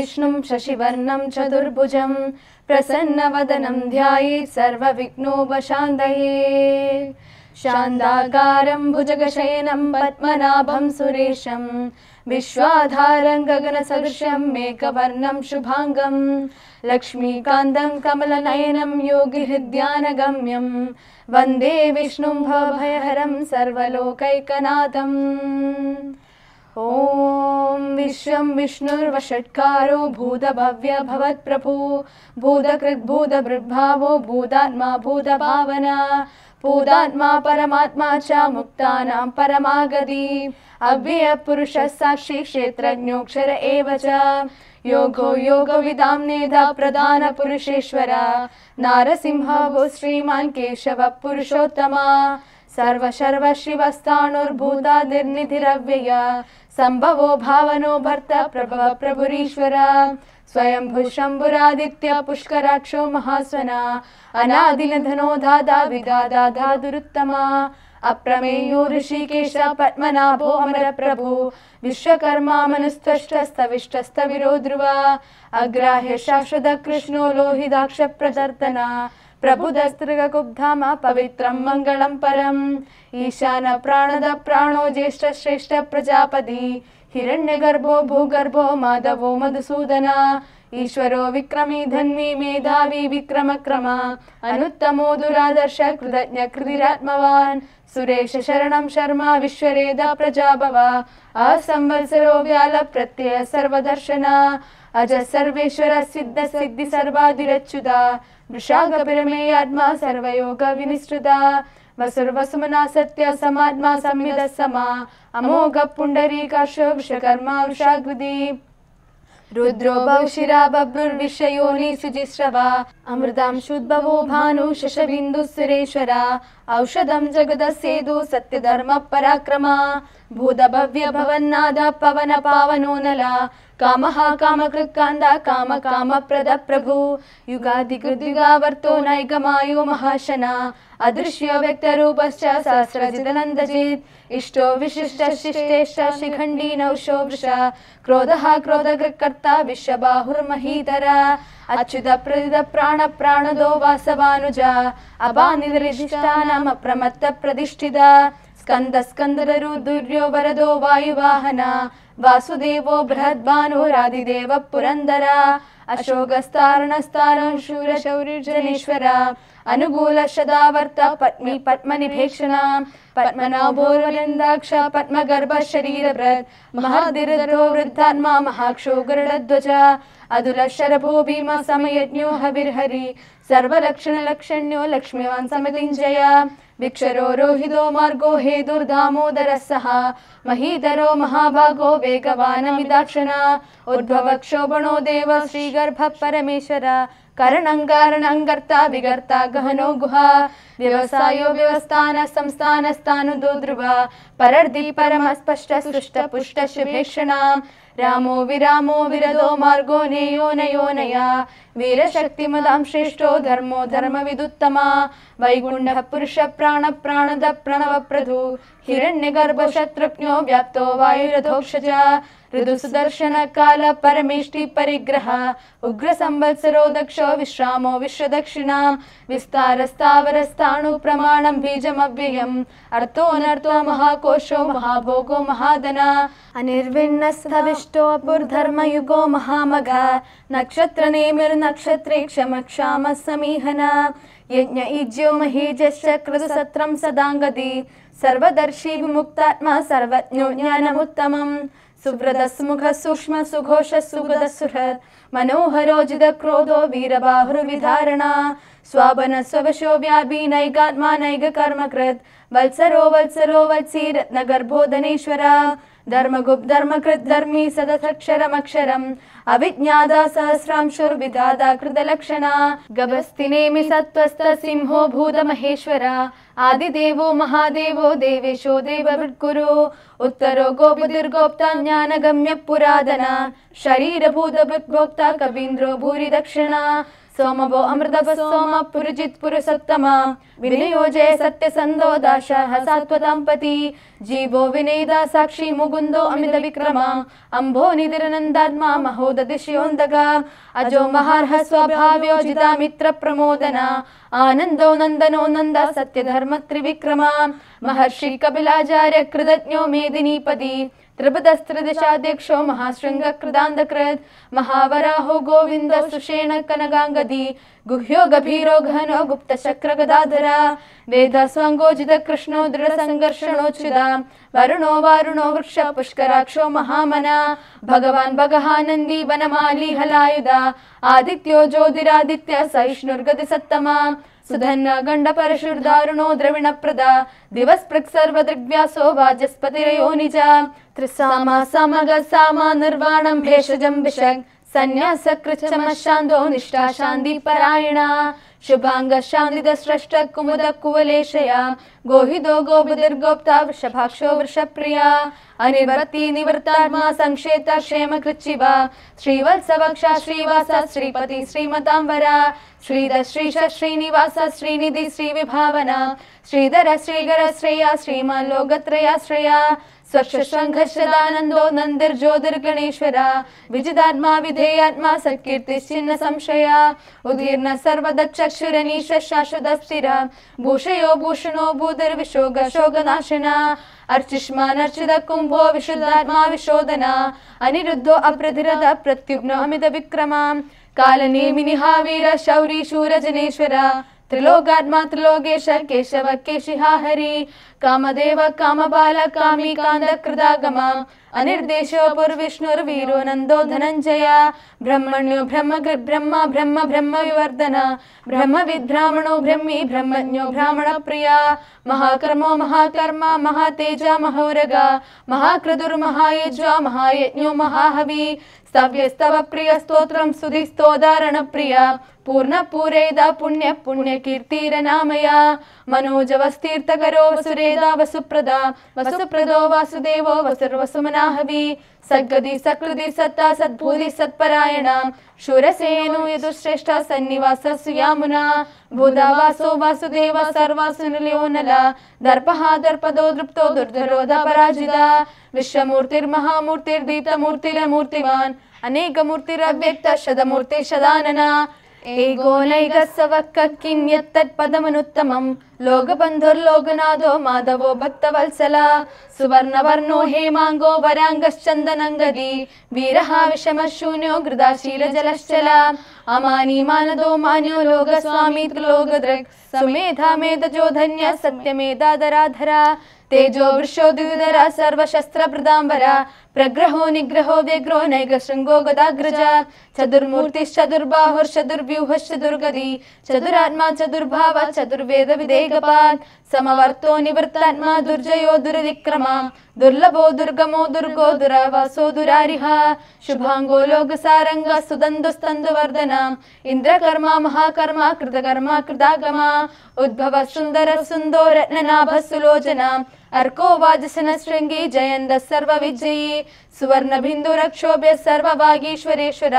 विष्णुं शशिवर्णं चतुर्भुजं प्रसन्नवदनं ध्यायेत् सर्वविघ्नोपशान्तये शान्ताकारं भुजगशयनं पद्मनाभं सुरेशं विश्वाधारं गगनसदृशं मेकवर्णं शुभाङ्गं लक्ष्मीकान्तं कमलनयनं योगिहृद्यानगम्यं वन्दे विष्णुं भवभयहरं सर्वलोकैकनाथम् ॐ विश्वं विष्णुर्वषट्कारो भूतभव्यभवत्प्रभो भूतकृद्भूतभृद्भावो भूतात्मा भूत भावना भूतात्मा परमात्मा च मुक्तानां परमागति अव्ययपुरुषः साक्षी क्षेत्रज्ञोऽक्षर एव च योगो योगविदां नेधा प्रधानपुरुषेश्वर नारसिंहवो श्रीमान् केशवः पुरुषोत्तमा सर्वशर्वशिवस्तानुर्भूतादिर्निधिरव्यय सम्भवो भावनो भर्ता प्रभव प्रभुरीश्वर स्वयंभुशम्भुरादित्य पुष्कराक्षो महास्वना अनादिनधनो धादा विदादा धादुरुत्तमा अप्रमेयो ऋषिकेश पद्मनाभो प्रभु विश्वकर्मा मनुस्त्वष्टस्तविष्टस्तविरो ध्रुवा अग्राह्य शाश्वत कृष्णो लोहिदाक्षप्रदर्तना प्रभुदस्त्रिगुब्धाम पवित्रं मङ्गलं परम् ईशानप्राणद प्राणो ज्येष्ठश्रेष्ठ प्रजापति हिरण्यगर्भो भूगर्भो माधवो मधुसूदन ईश्वरो विक्रमी धन्वी मेधावी विक्रमक्रम अनुत्तमो दुरादर्श कृतज्ञ कृतिरात्मवान् सुरेशशरणं शर्मा विश्वरेद प्रजाभव असंवत्सरो व्यालप्रत्यय सर्वदर्शना अज सर्वेश्वर सिद्ध सिद्धि सर्वाधिरच्युता वृषागपिरमेयात्मा सर्वयोग विनिश्रुता वसुर्वसुमना सत्य समात्मा सम्यद समा अमोघ पुण्डरीकाश वृषकर्मा वृषाग्रदी रुद्रो बहुशिरा बभ्रुर्विषयोनिसुजिश्रवा अमृतांशुद्भवो भानु औषधम जगद सत्य धर्म औषधं भूत भव्य भूतभव्यभवन्नाद पवन पावनो नला ಕಾಮಃ ಕಾಮಕೃತ್ಕಾಂದ ಕಾಮ ಪ್ರದ ಪ್ರಭು ಯುಗಾದಿ ಕೃದ್ಯುಗಾವರ್ತೋ ಮಾಯೋ ಮಹಾಶನ ಅದೃಶ್ಯ ವ್ಯಕ್ತ ವ್ಯಕ್ತರೂಪಶ್ಚ ಸಹಸ್ರಜಿತನಂದಜಿತ್ ಇಷ್ಟೋ ವಿಶಿಷ್ಟ ಶಿಷ್ಟೇಷ್ಟ ಶಿಖಂಡಿ ನೌಶೋ ವೃಷ ಕ್ರೋಧ ಕ್ರೋಧ ಕ್ರೋಧಗೃತ್ಕರ್ತ ವಿಶ್ವಬಾಹುರ್ಮಹೀಧರ ಅಚ್ಯುತ ಪ್ರದಿತ ಪ್ರಾಣ ಪ್ರಾಣದೋ ವಾಸವಾನುಜ ನಮ ಪ್ರಮತ್ತ ಪ್ರತಿಷ್ಠಿತ ಸ್ಕಂದ ಸ್ಕಂದರರು ದುರ್ಯೋ ವರದೋ ವಾಯುವಾಹನ वासुदेवो बृहद्भानुरादिदेव पुरन्दर अशोकस्तारणस्तार शूरशौर्यजनेश्वर अनुकूलशदावर्त पद्मि पद्मनिभेक्षणा पद्मनाभोर्वलिन्दाक्ष पद्मगर्भशरीरभृत् महदिरधरो वृद्धात्मा महाक्षो गरुडध्वज अदुलशरभो भीमा समयज्ञो हविर्हरि सर्वक्षण लक्षण्यो लक्ष्मीवान् समितिञ्जय विक्षरो रोहितो मार्गो दुर्दामोदर सह महीधरो महाभागो उद्भव क्षोभणो देव श्रीगर्भः परमेश्वर करणङ्कारणङ्कर्ता विगर्ता गहनो गुहा व्यवसायो परम स्पष्ट परर्दि पुष्ट शुभेक्षण रामो विरामो विरदो मार्गो नेयो नयो नया वीरशक्तिमदां श्रेष्ठो धर्मो धर्म विदुत्तमा वैगुंड प्राण प्राणद प्रणव प्रधु हिरण्यगर्भशत्रुघ्नो व्याप्तो वायुरथोक्ष च ऋदुसुदर्शनकालपरमेष्टिपरिग्रह उग्रसंवत्सरो दक्षो विश्रामो विश्वदक्षिणां विस्तारस्तावरस्ताणुप्रमाणं बीजमव्ययम् अर्थोऽनर्थो महाकोशो महाभोगो महादना अनिर्विण्णस्तविष्टोऽपुर्धर्मयुगो नक्षत्रे क्षम क्षमक्षामः समीहना यज्ञ इज्यो महीजश्च कृतसत्रं सदाङ्गदी सर्वदर्शी विमुक्तात्मा सर्वज्ञो ज्ञानमुत्तमं सुव्रतस्मुखसूक्ष्मसुघोषसुगदसुहृत् क्रोधो वीरबाहुर्विधारणा स्वापनस्वशोव्याभिनैकात्मा नैककर्मकृत् वत्सरो वत्सरो वत्सी रत्नगर्भोधनेश्वर धर्मगुब्धर्मकृद्धर्मी सदथक्षरमक्षरम् अभिज्ञादा सहस्रांशुर्विधादा कृतलक्षणा गभस्ति नेमि सत्त्वस्तसिंहो भूतमहेश्वर आदिदेवो महादेवो देवेशो देववृत्कुरु उत्तरो गोपतिर्गोप्ता ज्ञानगम्यः पुरादना शरीरभूतभुद्भोक्ता कवीन्द्रो भूरिदक्षिणा सोमभो अमृतभः सोम पुरजित्पुरसत्तमा विनयोजे सत्यसन्धो दाशः सात्वताम्पति जीवो विनयदा साक्षी मुकुन्दो अमितविक्रमा अम्भो निधिरनन्दात्मा महोदधिश्योन्दगा अजो महार्ह स्वभाव्योजिता मित्रप्रमोदना आनन्दो नन्दनो नन्द सत्यधर्मत्रिविक्रमा महर्षि कपिलाचार्य कृतज्ञो मेदिनीपति त्रिपदस्त्रदिशाध्यक्षो महाशृङ्गकृदान्धकृत् महावराहो गोविन्द सुषेण कनगाङ्गदी गुह्यो गभीरो घनो गुप्तशक्रगदाधरा वेदस्वाङ्गोजितकृष्णो दृढसङ्घर्षणोच्युदा वरुणो वारुणो वृक्ष पुष्कराक्षो महामना भगवान् भगहानन्दी वनमाली हलायुधा आदित्यो ज्योतिरादित्य सहिष्णुर्गति सत्तमा सुधन्य गण्डपरशुर्दारुणो द्रविणप्रद दिवस्पृक् सर्वदृग्व्यासो वाचस्पतिरयो निज त्रिसामा समग सामा निर्वाणं भेषजं विषग् सन्न्यासकृचमः शान्दो निष्ठा शान्तिपरायणा शुभाङ्गशान्दितस्रष्टकुमुदकुवलेशया गोहिदो गोबुदिर्गोप्ता वृषभाक्षो वृषप्रिया अनिवर्ति क्षेम संक्षेता श्रीवत्स वक्ष श्रीवास श्रीपति श्रीमतांबरा श्रीधर श्रीश श्रीनिवास श्रीनिधि श्री विभावना श्रीधर श्रीगर श्रेया श्रीमान् श्रेया ಸತ್ಕೀರ್ತಿ ಚಿನ್ನ ಸಂಶಯ ಶೋಗನಾಶನ ಸರ್ವಚುರೀಶಾಶಿನ ಅರ್ಚುಷ್ಮರ್ಚಿತ ಕುಂಭೋ ಅನಿರುದ್ಧೋ ಅನಿರುದ್ಧರ ಪ್ರತ್ಯುಗ್ನ ಅಮಿತ ವಿಕ್ರಮ ಕಾಲೇಮಿಹಾವೀರ ಶೌರಿ ಶೂರ ಜನೇಶ್ವರ ತ್ರಿಲೋಕಾತ್ಮ ತ್ರಿಲೋಕೇಶ ಕೇಶವ ಕೇಶಿಹಾ ಹರಿ कामदेव कामबाल कामिकान्दकृदागमा अनिर्देशो पुर्विष्णुर्वीरो नन्दो धनञ्जय ब्रह्मण्यो ब्रह्मगद्ब्रह्म ब्रह्म ब्रह्मविवर्धन ब्रह्मविद्ब्राह्मणो ब्रह्मी ब्रह्मज्ञो ब्राह्मणप्रिया महाकर्मो महाकर्म महातेज महोरग महाक्रतुर्महायज महायज्ञो महाहवि स्तव्यस्तव प्रियस्तोत्रं सुधिस्तोदारणप्रिय पूर्णपूरैद पुण्य पुण्यकीर्तिरनामया मनोजवस्तीर्थकरो सुरे वेदा वसुप्रदा वसुप्रदो वासुदेवो वसुर्वसुमनाहवी सद्गति सकृति सत्ता सद्भूति सत्परायणा शूरसेनु यदुश्रेष्ठा सन्निवास सुयामुना भूदा वासुदेव सर्वासु नला दर्पः दर्पदो दृप्तो दुर्धरोधा पराजिता विश्वमूर्तिर्महामूर्तिर्दीतमूर्तिरमूर्तिवान् अनेकमूर्तिरव्यक्तशतमूर्तिशदानना एकोनैकस्सवक्किं यत्तत्पदमनुत्तमं लोकबन्धुर्लोकनाथो माधवो भक्तवत्सल सुवर्णवर्णो हेमाङ्गो वराङ्गश्चन्दनङ्गदी वीरः विषमशून्यो गृदाशीलजलश्चल अमानीमानदो मान्यो लोकस्वामी त्रिलोकदृक् समेधा मेधजोधन्य सत्यमेधाधराधरा തേജോ വൃഷോദ്യുതര സർവശസ്ത്രപ്രദാംബര പ്രഗ്രഹോ നിഗ്രഹോ വ്യഗ്രോ നൈക ശൃംഗോ ഗതാഗ്രജ ചതുർമൂർത്തിശ്ചതുർബാഹുർചതുർവ്യൂഹശ്ച ദുർഗതി ചതുരാത്മാ ചതുർഭാവ ചതുർവേദ വിദേകപാൽ സമവർത്തോ നിവൃത്താത്മാ ദുർജയോ ദുരതിക്രമാം दुर्लभो दुर्गमो दुर्गो दुरावासो दुरारिः शुभाङ्गो लोकसारङ्ग सुदन्दुस्तन्दुवर्धनाम् इन्द्रकर्मा महाकर्मा कृतकर्मा कृतागमा उद्भव सुन्दर सुन्दो रत्ननाभः सुलोचनाम् अर्कोवाजसन शृंगी जयंद सर्व विजयी सुवर्ण बिंदु रक्षोभ्य सर्ववागीश्वरेश्वर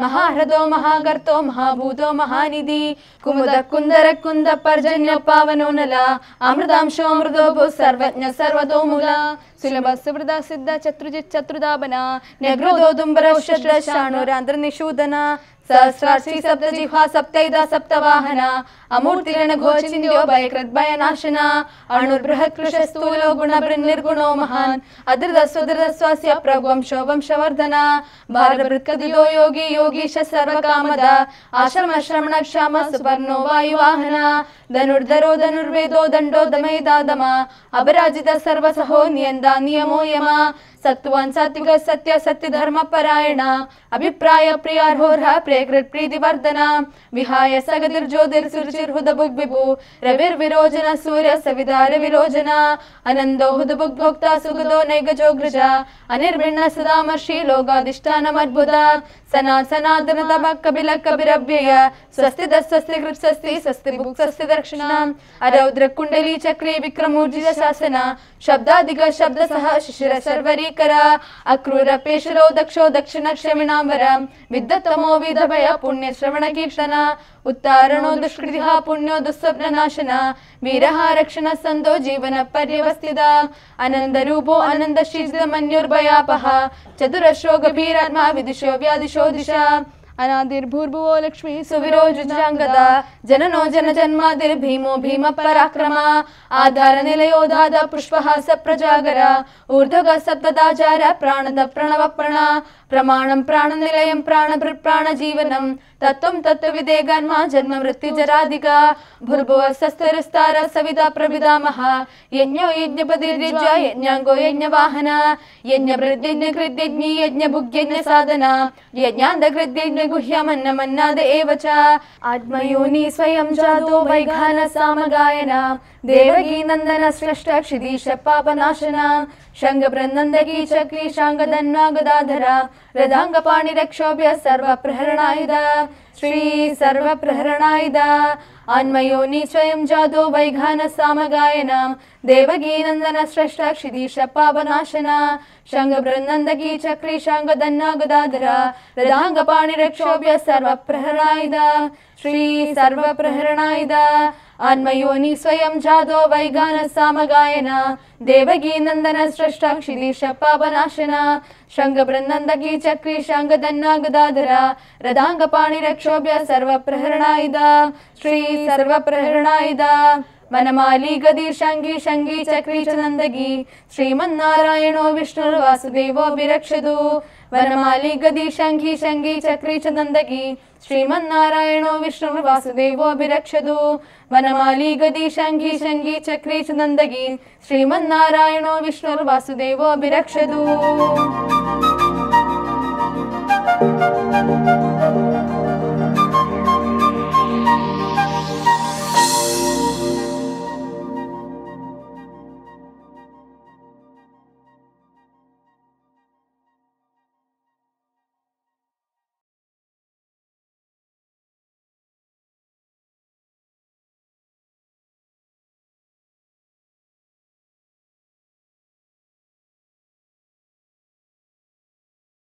महाहृदो महागर्तो महाभूतो महानिधि कुमुद कुंदर कुंद पर्जन्य पावनो नल अमृतांशो मृदोभु सर्वज्ञ सर्वदो मूल सुलभ सुवृद सिद्ध चतुर्जित चतुर्दाबन न्यग्रोदो दुंबर उषद्र शाणुरांध्र निषूदन सहस्राक्षी सप्त जिह्वा सप्तैद सप्तवाहना अमूर्तिरण घोचिन्द्यो भयकृद्भय नाशना अणुर्बृहत् कृशस्थूलो गुणभृन्निर्गुणो महान् अदृदस्वदृदस्वस्य प्रवंशो वंशवर्धना भारभृत्कदिलो योगी योगीश सर्वकामदा आश्रमश्रमणक्षाम सुपर्णो वायुवाहना धनुर्धरो धनुर्वेदो दंडो दमे दम अपराजित सर्वसहो नियंदा नियमो यम सत्वान सात्विक सत्य सत्य धर्म परायण अभिप्राय प्रियार्होर्ह प्रेकृत प्रीतिवर्धन विहाय ज्योतिर सुरचिर हुद बुग रविर विरोजन सूर्य सविदार विरोचन अनंदो भोक्ता सुगदो नैग जो सदा मर्षि लोगाधिष्ठान अद्भुत सना सनातन तब कबिल कबिर स्वस्ति दस्वस्ति कृत्स्ति स्वस्ति भुक् स्वस्ति दक्षिणाम् अरौद्रकुण्डली चक्रे विक्रमूर्जितशासना शब्दादिग शब्दसः शिशिर सर्वरीकर अक्रूरपेशरो दक्षो दक्षिणक्षमिणाम्बर विद्धतमो विधभय पुण्यश्रवणकीर्षण उत्तारणो दुष्कृतिः पुण्यो दुःस्वप्ननाशन वीरः रक्षण सन्दो जीवन पर्यवस्थित आनन्दरूपो आनन्दशीघ्रमन्युर्भयापः चतुरशो गभीरात्मा विदिशो व्यादिशो दिशा ಅನಾದಿರ್ಭೂರ್ಭುವೋ ಲಕ್ಷ್ಮೀ ಸುವಿರೋ ಜುಜಾಂಗದ ಜನನೋ ಜನ ಜನ್ಮಾದಿರ್ಭೀಮೋ ಭೀಮ ಪರಾಕ್ರಮ ಆಧಾರ ನಿಲಯೋದಾದ ಪುಷ್ಪಹಾಸ ಪ್ರಜಾಗರ ಊರ್ಧ್ವಗ ಸಪ್ತದಾಚಾರ ಪ್ರಾಣದ ಪ್ರಣವ ಪ್ರಣ ಪ್ರಮಾಣಂ ಪ್ರಾಣ ನಿಲಯಂ ಪ್ರಾಣ ಪ್ರಾಣ ಜೀವನಂ ತತ್ವಂ ತತ್ವ ವಿದೇಗನ್ಮ ಜನ್ಮ ಮೃತ್ಯು ಜರಾಧಿಗ ಭುರ್ಭುವ ಸಸ್ತರಿಸ್ತಾರ ಸವಿತಾ ಪ್ರವಿದಾಮಹ ಯಜ್ಞೋ ಯಜ್ಞಪದಿರ್ಯಜ ಯಜ್ಞಾಂಗೋ ಯಜ್ಞ ವಾಹನ ಯಜ್ಞ ಪ್ರಜ್ಞ ಕೃತ್ಯಜ್ಞಿ ಯಜ್ಞ ಭುಗ್ಯಜ್ಞ ಸಾಧನ ಯಜ್ಞಾಂಧ ಕೃತ್ಯಜ್ಞ गुह्यमन्नमन्नाद एव च आत्मयोनि स्वयं जातो वैघानसामगायनां देवगीनन्दनश्रेष्ठक्षिदीशपापनाशनां शङ्गप्रनन्दकी चक्री शाङ्गदन्वागदाधरां रदाङ्गपाणिरक्षोभ्य सर्वप्रहरणायुधा श्री सर्वप्रहरणायदा आन्मयोनि स्वयं जातो वैघान देवगी नंदन श्रेष्ठ क्षिदीश पापनाशना शङ्गबृन्दन्दकी चक्री शाङ्गदन्नागदाधरा रदाङ्गपाणिरक्षोभ्य सर्वप्रहरणायदा श्री सर्वप्रहरणायदा आन्मयोनि स्वयं जातो वैगान सामगायन देवगी नंदन सृष्ट क्षिलीश पापनाशन शंग बृंदी चक्री शंग दन्नागदाधर रदांग पाणि रक्षोभ्य सर्व प्रहरणायद श्री सर्व प्रहरणायद വനമാലി ഗതിഷാംഗി ശംഗി ചക്രീച നന്ദകി ശ്രീമന്നാരായണോ വിഷ്ണുർവാസുദേവോ വിരക്ഷതു വനമാലി ഗതിഷാംഗി ശംഗി ചക്രീച നന്ദകി ശ്രീമന്നാരായണോ വിഷ്ണുർവാസുദേവോ വിരക്ഷതു വനമാലി ഗതിഷാംഗി ശംഗി ചക്രീച നന്ദകി ശ്രീമന്നാരായണോ വിഷ്ണുർവാസുദേവോ വിരക്ഷതു Thank you.